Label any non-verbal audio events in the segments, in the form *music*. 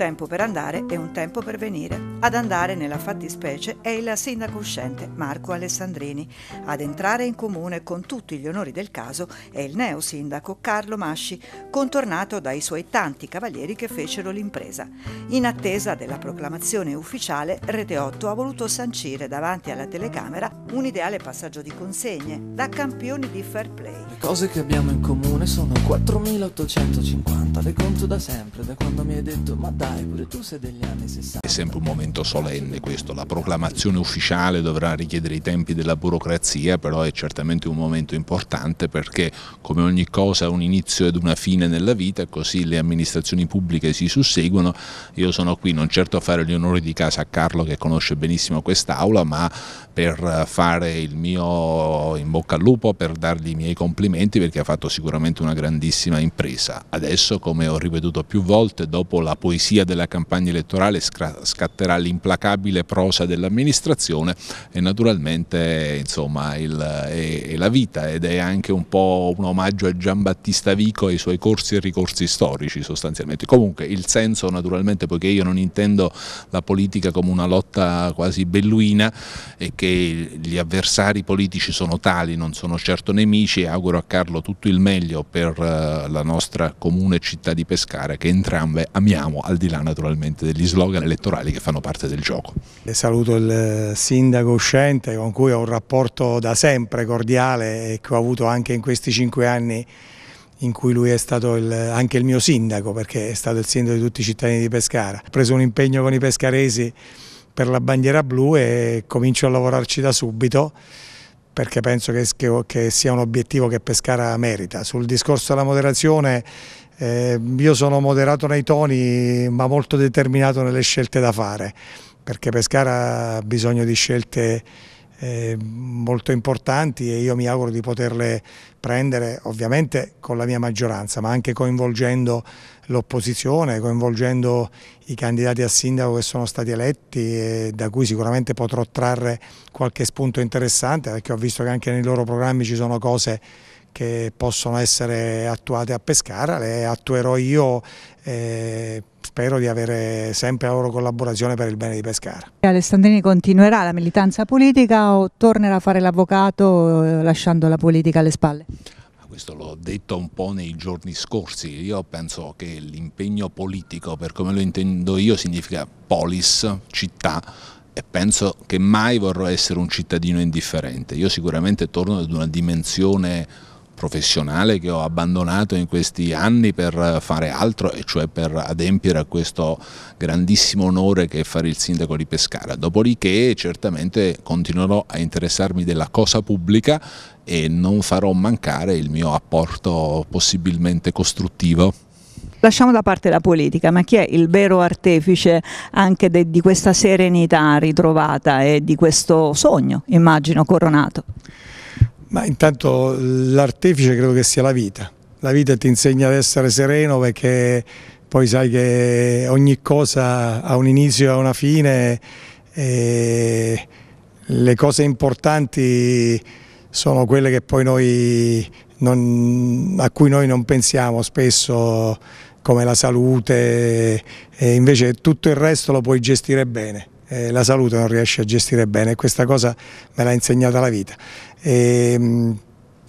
tempo per andare e un tempo per venire. Ad andare, nella fattispecie, è il sindaco uscente Marco Alessandrini. Ad entrare in comune con tutti gli onori del caso è il neo sindaco Carlo Masci, contornato dai suoi tanti cavalieri che fecero l'impresa. In attesa della proclamazione ufficiale, Rete 8 ha voluto sancire davanti alla telecamera un ideale passaggio di consegne da campioni di fair play. Le cose che abbiamo in comune sono 4850, le conto da sempre, da quando mi hai detto ma dai è sempre un momento solenne questo, la proclamazione ufficiale dovrà richiedere i tempi della burocrazia, però è certamente un momento importante perché come ogni cosa ha un inizio ed una fine nella vita, così le amministrazioni pubbliche si susseguono. Io sono qui non certo a fare gli onori di casa a Carlo che conosce benissimo quest'aula, ma per fare il mio in bocca al lupo, per dargli i miei complimenti perché ha fatto sicuramente una grandissima impresa. Adesso, come ho ripetuto più volte, dopo la poesia via della campagna elettorale scatterà l'implacabile prosa dell'amministrazione e naturalmente insomma, il, è, è, la vita ed è anche un po' un omaggio a Giambattista Vico e ai suoi corsi e ricorsi storici sostanzialmente. Comunque il senso naturalmente poiché io non intendo la politica come una lotta quasi belluina e che gli avversari politici sono tali, non sono certo nemici e auguro a Carlo tutto il meglio per eh, la nostra comune città di Pescara che entrambe amiamo al di là là naturalmente degli slogan elettorali che fanno parte del gioco. Le saluto il eh, sindaco uscente con cui ho un rapporto da sempre cordiale e che ho avuto anche in questi cinque anni in cui lui è stato il, anche il mio sindaco perché è stato il sindaco di tutti i cittadini di Pescara. Ho preso un impegno con i pescaresi per la bandiera blu e comincio a lavorarci da subito perché penso che, che, che, sia un obiettivo che Pescara merita. Sul discorso della moderazione eh, io sono moderato nei toni ma molto determinato nelle scelte da fare perché Pescara ha bisogno di scelte eh, molto importanti e io mi auguro di poterle prendere ovviamente con la mia maggioranza ma anche coinvolgendo l'opposizione, coinvolgendo i candidati a sindaco che sono stati eletti e da cui sicuramente potrò trarre qualche spunto interessante perché ho visto che anche nei loro programmi ci sono cose che possono essere attuate a Pescara, le attuerò io e eh, spero di avere sempre la loro collaborazione per il bene di Pescara. Alessandrini continuerà la militanza politica o tornerà a fare l'avvocato eh, lasciando la politica alle spalle? questo l'ho detto un po' nei giorni scorsi, io penso che l'impegno politico, per come lo intendo io, significa polis, città, e penso che mai vorrò essere un cittadino indifferente. Io sicuramente torno ad una dimensione professionale che ho abbandonato in questi anni per fare altro e cioè per adempiere a questo grandissimo onore che è fare il sindaco di Pescara. Dopodiché certamente continuerò a interessarmi della cosa pubblica e non farò mancare il mio apporto possibilmente costruttivo. Lasciamo da parte la politica, ma chi è il vero artefice anche de, di questa serenità ritrovata e di questo sogno, immagino, coronato? Ma intanto l'artefice credo che sia la vita, la vita ti insegna ad essere sereno perché poi sai che ogni cosa ha un inizio e una fine e le cose importanti sono quelle non, a cui noi non pensiamo spesso come la salute e invece tutto il resto lo puoi gestire bene, eh, la salute non riesci a gestire bene questa cosa me l'ha insegnata la vita e ehm,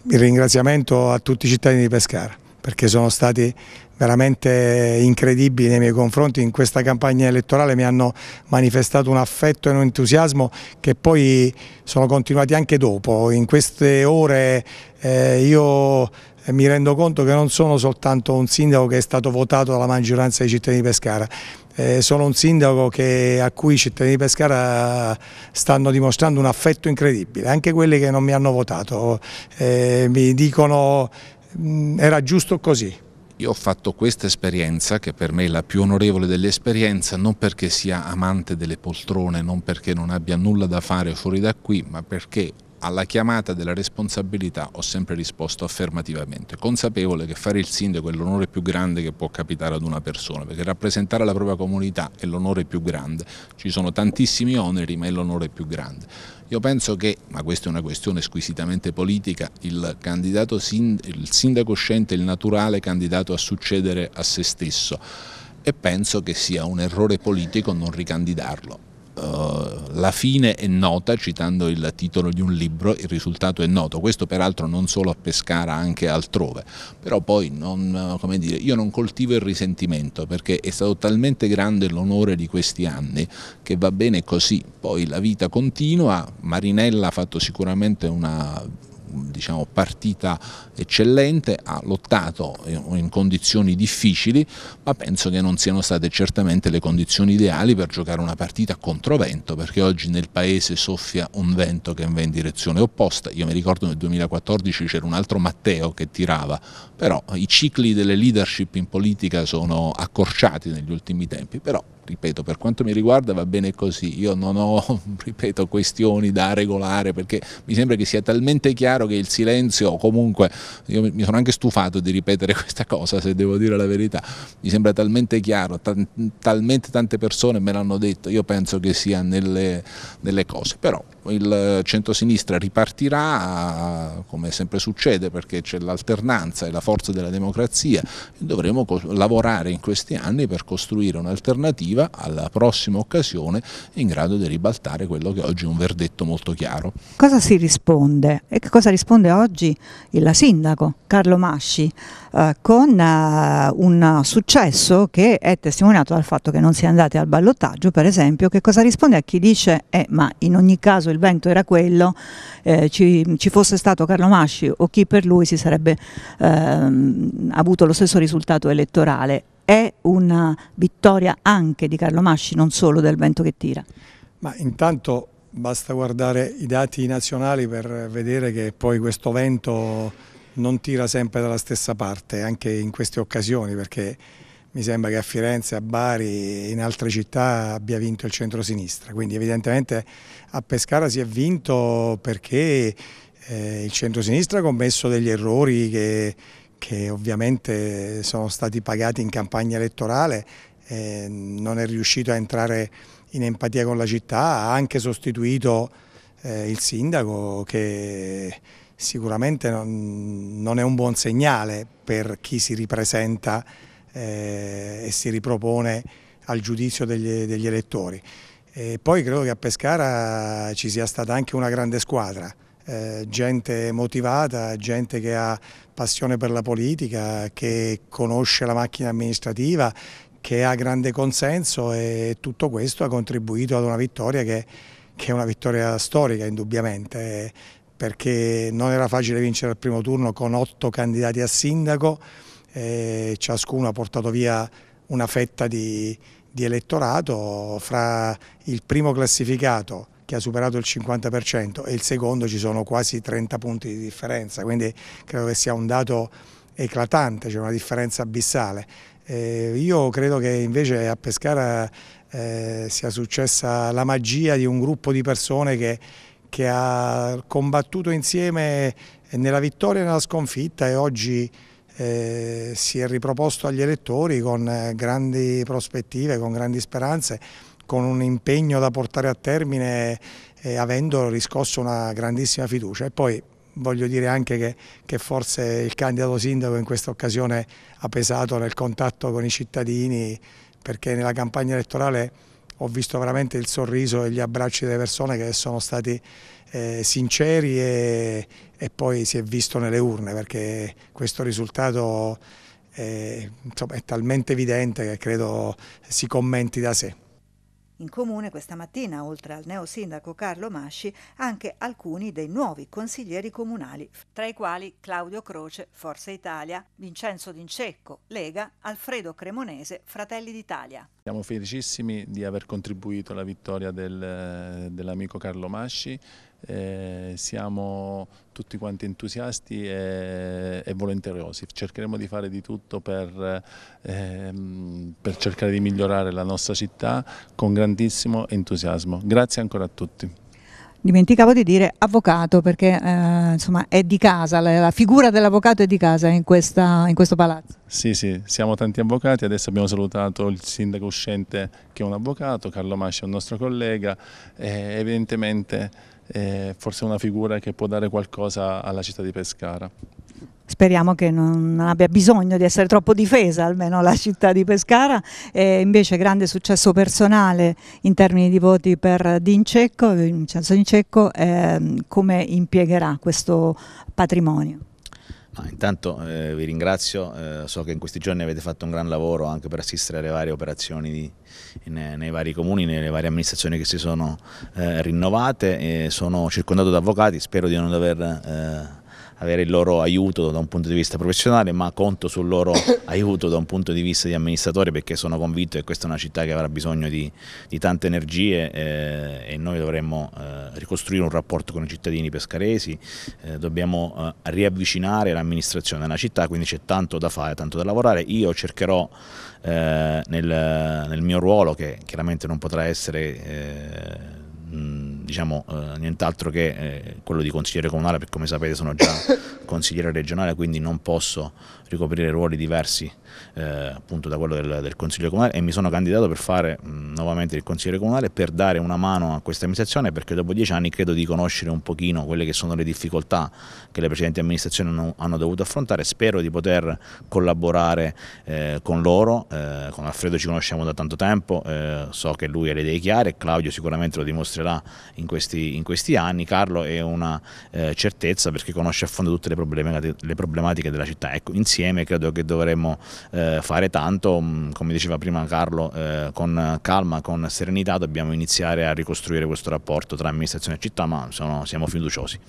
il ringraziamento a tutti i cittadini di Pescara perché sono stati veramente incredibili nei miei confronti in questa campagna elettorale, mi hanno manifestato un affetto e un entusiasmo che poi sono continuati anche dopo. In queste ore eh, io mi rendo conto che non sono soltanto un sindaco che è stato votato dalla maggioranza dei cittadini di Pescara, eh, sono un sindaco che, a cui i cittadini di Pescara stanno dimostrando un affetto incredibile, anche quelli che non mi hanno votato eh, mi dicono mh, mm, era giusto così. Io ho fatto questa esperienza, che per me è la più onorevole delle esperienze, non perché sia amante delle poltrone, non perché non abbia nulla da fare fuori da qui, ma perché alla chiamata della responsabilità ho sempre risposto affermativamente, consapevole che fare il sindaco è l'onore più grande che può capitare ad una persona, perché rappresentare la propria comunità è l'onore più grande, ci sono tantissimi oneri ma è l'onore più grande. Io penso che, ma questa è una questione squisitamente politica, il, sindaco, il sindaco scelta il naturale candidato a succedere a se stesso e penso che sia un errore politico non ricandidarlo. Eh, la fine è nota, citando il titolo di un libro, il risultato è noto, questo peraltro non solo a Pescara, anche altrove, però poi non, eh, dire, io non coltivo il risentimento perché è stato talmente grande l'onore di questi anni che va bene così, poi la vita continua, Marinella ha fatto sicuramente una diciamo, partita eccellente, ha lottato in condizioni difficili, ma penso che non siano state certamente le condizioni ideali per giocare una partita contro vento, perché oggi nel paese soffia un vento che va in direzione opposta. Io mi ricordo nel 2014 c'era un altro Matteo che tirava, però i cicli delle leadership in politica sono accorciati negli ultimi tempi, però ripeto, per quanto mi riguarda va bene così, io non ho, *laughs* ripeto, questioni da regolare perché mi sembra che sia talmente chiaro che il silenzio, comunque, io mi sono anche stufato di ripetere *laughs* questa cosa se devo dire la verità, mi sembra talmente chiaro, talmente tante persone me l'hanno detto, io penso che sia nelle, nelle cose, però il centrosinistra ripartirà come sempre succede perché c'è l'alternanza e la forza della democrazia e dovremo lavorare in questi anni per costruire un'alternativa positiva alla prossima occasione in grado di ribaltare quello che oggi è un verdetto molto chiaro. Cosa si risponde e che cosa risponde oggi il sindaco Carlo Masci eh, con eh, un successo che è testimoniato dal fatto che non si è andati al ballottaggio per esempio, che cosa risponde a chi dice eh, ma in ogni caso il vento era quello, eh, ci, ci, fosse stato Carlo Masci o chi per lui si sarebbe ehm, avuto lo stesso risultato elettorale è una vittoria anche di Carlo Masci, non solo del vento che tira? Ma intanto basta guardare i dati nazionali per vedere che poi questo vento non tira sempre dalla stessa parte, anche in queste occasioni, perché mi sembra che a Firenze, a Bari e in altre città abbia vinto il centrosinistra, quindi evidentemente a Pescara si è vinto perché eh, il centrosinistra ha commesso degli errori che che ovviamente sono stati pagati in campagna elettorale, eh, non è riuscito a entrare in empatia con la città, ha anche sostituito eh, il sindaco che sicuramente non, non, è un buon segnale per chi si ripresenta eh, e si ripropone al giudizio degli, degli elettori. E poi credo che a Pescara ci sia stata anche una grande squadra, eh, gente motivata, gente che ha passione per la politica, che conosce la macchina amministrativa, che ha grande consenso e tutto questo ha contribuito ad una vittoria che, che è una vittoria storica indubbiamente perché non era facile vincere al primo turno con otto candidati a sindaco, eh, ciascuno ha portato via una fetta di, di elettorato fra il primo classificato che ha superato il 50% e il secondo ci sono quasi 30 punti di differenza, quindi credo che sia un dato eclatante, c'è cioè una differenza abissale. Eh, io credo che invece a Pescara eh, sia successa la magia di un gruppo di persone che, che ha combattuto insieme nella vittoria e nella sconfitta e oggi eh, si è riproposto agli elettori con eh, grandi prospettive, con grandi speranze con un impegno da portare a termine eh, avendo riscosso una grandissima fiducia e poi voglio dire anche che, che, forse il candidato sindaco in questa occasione ha pesato nel contatto con i cittadini perché nella campagna elettorale ho visto veramente il sorriso e gli abbracci delle persone che sono stati eh, sinceri e, e, poi si è visto nelle urne perché questo risultato è, eh, insomma, è talmente evidente che credo si commenti da sé. In comune questa mattina, oltre al neo sindaco Carlo Masci, anche alcuni dei nuovi consiglieri comunali, tra i quali Claudio Croce, Forza Italia, Vincenzo D'Incecco, Lega, Alfredo Cremonese, Fratelli d'Italia. Siamo felicissimi di aver contribuito alla vittoria del, eh, dell'amico Carlo Masci eh, siamo tutti quanti entusiasti e, e, volenterosi. Cercheremo di fare di tutto per, ehm, per cercare di migliorare la nostra città con grandissimo entusiasmo. Grazie ancora a tutti. Dimenticavo di dire avvocato perché eh, insomma è di casa, la, figura dell'avvocato è di casa in, questa, in, questo palazzo. Sì, sì, siamo tanti avvocati, adesso abbiamo salutato il sindaco uscente che è un avvocato, Carlo Masci è un nostro collega, e eh, evidentemente eh, forse è una figura che può dare qualcosa alla città di Pescara. Speriamo che non abbia bisogno di essere troppo difesa, almeno la città di Pescara. E invece grande successo personale in termini di voti per D'Incecco, Vincenzo D'Incecco, eh, come impiegherà questo patrimonio? Ah, intanto eh, vi ringrazio, eh, so che in questi giorni avete fatto un gran lavoro anche per assistere alle varie operazioni di, in, nei vari comuni, nelle varie amministrazioni che si sono eh, rinnovate, sono circondato da avvocati, spero di non dover eh, avere il loro aiuto da un punto di vista professionale, ma conto sul loro *coughs* aiuto da un punto di vista di amministratore perché sono convinto che questa è una città che avrà bisogno di, di tante energie eh, e noi dovremmo eh, ricostruire un rapporto con i cittadini pescaresi, eh, dobbiamo eh, riavvicinare l'amministrazione alla città, quindi c'è tanto da fare, tanto da lavorare. Io cercherò eh, nel, nel, mio ruolo, che chiaramente non potrà essere eh, diciamo eh, nient'altro che eh, quello di consigliere comunale, perché come sapete sono già *laughs* consigliere regionale, quindi non posso ricoprire ruoli diversi eh, appunto da quello del, del, consiglio comunale e mi sono candidato per fare mh, mm, nuovamente il consigliere comunale per dare una mano a questa amministrazione perché dopo dieci anni credo di conoscere un pochino quelle che sono le difficoltà che le precedenti amministrazioni hanno, hanno dovuto affrontare, spero di poter collaborare eh, con loro, eh, con Alfredo ci conosciamo da tanto tempo, eh, so che lui ha le idee chiare, Claudio sicuramente lo dimostrerà in questi, in questi anni, Carlo è una eh, certezza perché conosce a fondo tutte le le problematiche della città. Ecco, insieme credo che dovremmo eh, fare tanto, mm, come diceva prima Carlo, eh, con calma, con serenità dobbiamo iniziare a ricostruire questo rapporto tra amministrazione e città, ma sono, siamo fiduciosi.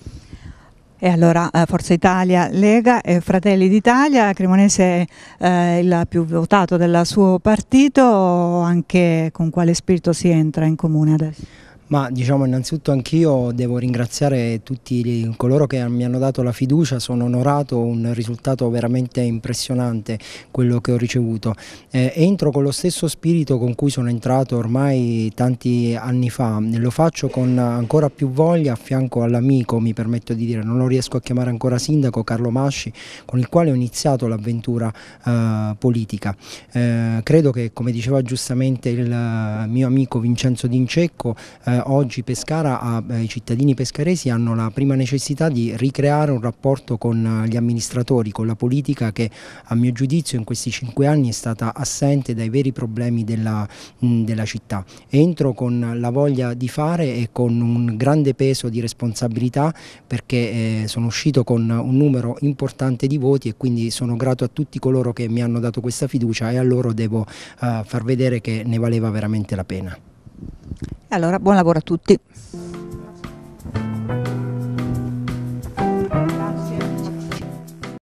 E allora eh, Forza Italia, Lega e Fratelli d'Italia, Cremonese è eh, il più votato del suo partito, anche con quale spirito si entra in comune adesso? Ma diciamo innanzitutto anch'io devo ringraziare tutti coloro che mi hanno dato la fiducia, sono onorato, un risultato veramente impressionante quello che ho ricevuto. Eh, entro con lo stesso spirito con cui sono entrato ormai tanti anni fa, lo faccio con ancora più voglia a fianco all'amico, mi permetto di dire, non lo riesco a chiamare ancora sindaco, Carlo Masci, con il quale ho iniziato l'avventura eh, politica. Eh, credo che come diceva giustamente il mio amico Vincenzo D'Incecco, eh, oggi Pescara ha, eh, i cittadini pescaresi hanno la prima necessità di ricreare un rapporto con eh, gli amministratori, con la politica che a mio giudizio in questi cinque anni è stata assente dai veri problemi della, della città. Entro con la voglia di fare e con un grande peso di responsabilità perché eh, sono uscito con un numero importante di voti e quindi sono grato a tutti coloro che mi hanno dato questa fiducia e a loro devo eh, far vedere che ne valeva veramente la pena allora buon lavoro a tutti.